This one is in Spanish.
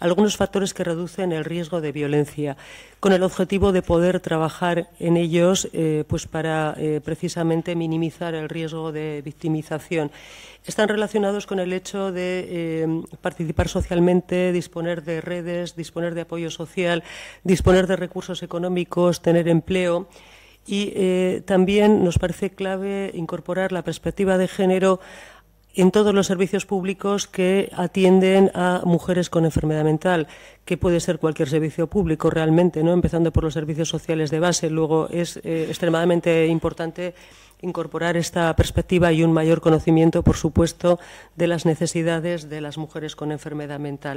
algunos factores que reducen el riesgo de violencia, con el objetivo de poder trabajar en ellos eh, pues para eh, precisamente minimizar el riesgo de victimización. Están relacionados con el hecho de eh, participar socialmente, disponer de redes, disponer de apoyo social, disponer de recursos económicos, tener empleo. Y también nos parece clave incorporar la perspectiva de género en todos los servicios públicos que atienden a mujeres con enfermedad mental, que puede ser cualquier servicio público realmente, ¿no? empezando por los servicios sociales de base. Luego es eh, extremadamente importante incorporar esta perspectiva y un mayor conocimiento, por supuesto, de las necesidades de las mujeres con enfermedad mental.